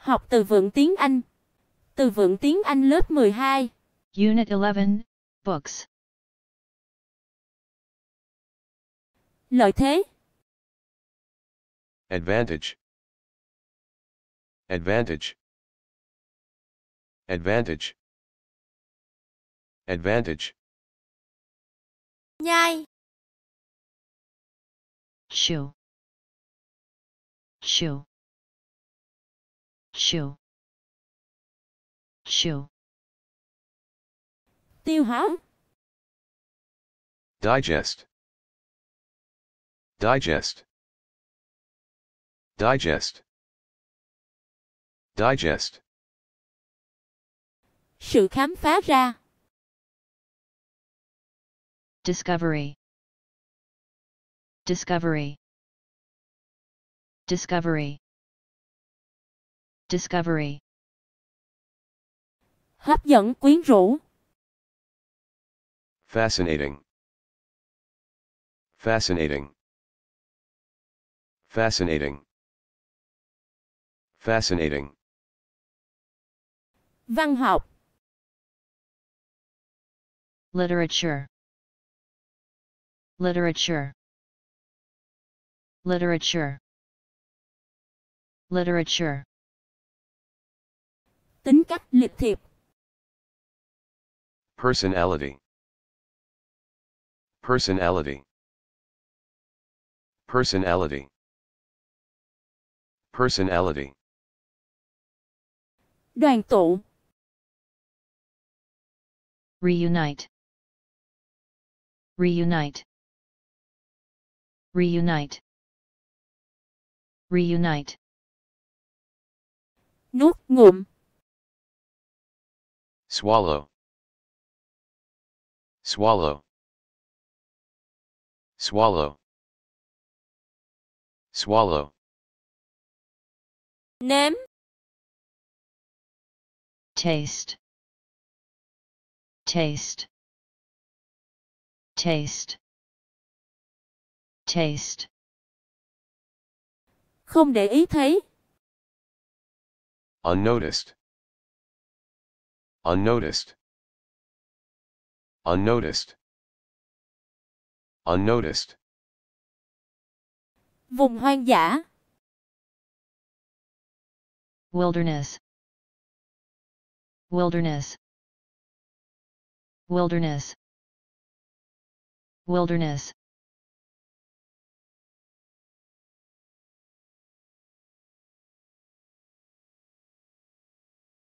Học từ vựng tiếng Anh. Từ vựng tiếng Anh lớp 12. Unit 11, Books. Lợi thế. Advantage. Advantage. Advantage. Advantage. Nhai. Shoe. Shoe. Shu. Shu. Tiêu hóa. Digest. Digest. Digest. Digest. Sự khám phá ra. Discovery. Discovery. Discovery discovery. Hấp dẫn quyến rũ. Fascinating. Fascinating. Fascinating. Fascinating. Văn học. Literature. Literature. Literature. Literature. Tính cách lịch thiệp. Personality. Personality. Personality. Personality. Đoàn tụ. Reunite. Reunite. Reunite. Reunite. Nuốt ngụm. swallow swallow swallow swallow nếm taste taste taste taste không để ý thấy unnoticed unnoticed unnoticed unnoticed vùng hoang dã wilderness wilderness wilderness wilderness